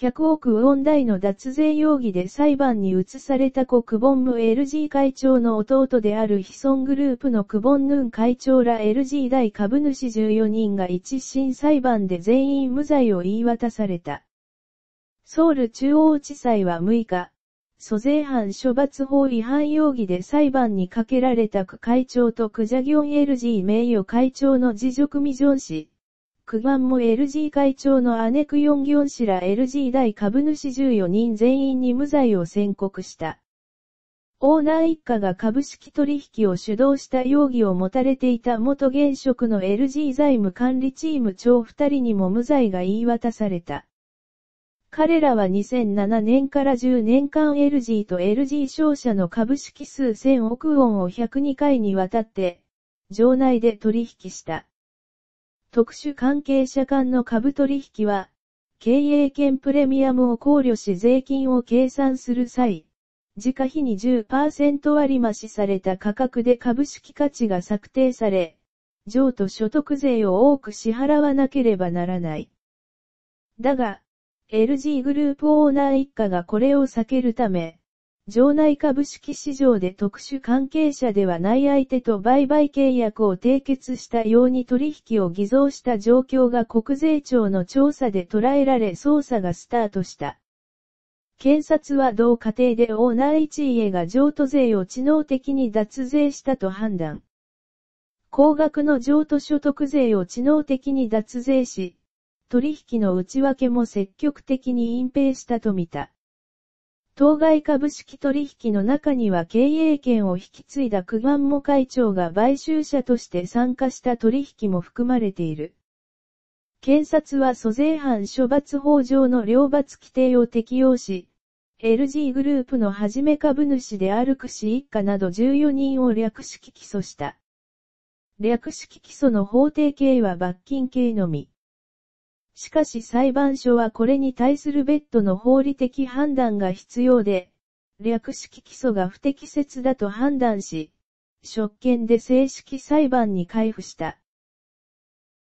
100億ウォン台の脱税容疑で裁判に移されたコ・クボンム LG 会長の弟であるヒソングループのクボンヌン会長ら LG 大株主14人が一審裁判で全員無罪を言い渡された。ソウル中央地裁は6日、租税犯処罰法違反容疑で裁判にかけられた区会長とクジャギョン LG 名誉会長の辞職未上氏。9番も LG 会長のアネクヨンギョン氏ら LG 大株主14人全員に無罪を宣告した。オーナー一家が株式取引を主導した容疑を持たれていた元現職の LG 財務管理チーム長2人にも無罪が言い渡された。彼らは2007年から10年間 LG と LG 商社の株式数1000億ウォンを102回にわたって、場内で取引した。特殊関係者間の株取引は、経営権プレミアムを考慮し税金を計算する際、時価比に10%割増しされた価格で株式価値が策定され、譲渡所得税を多く支払わなければならない。だが、LG グループオーナー一家がこれを避けるため、場内株式市場で特殊関係者ではない相手と売買契約を締結したように取引を偽造した状況が国税庁の調査で捉えられ捜査がスタートした。検察は同家庭でオーナー一家が譲渡税を知能的に脱税したと判断。高額の譲渡所得税を知能的に脱税し、取引の内訳も積極的に隠蔽したとみた。当該株式取引の中には経営権を引き継いだ区番も会長が買収者として参加した取引も含まれている。検察は租税犯処罰法上の両罰規定を適用し、LG グループのはじめ株主である串一家など14人を略式起訴した。略式起訴の法定刑は罰金刑のみ。しかし裁判所はこれに対する別途の法理的判断が必要で、略式起訴が不適切だと判断し、職権で正式裁判に回付した。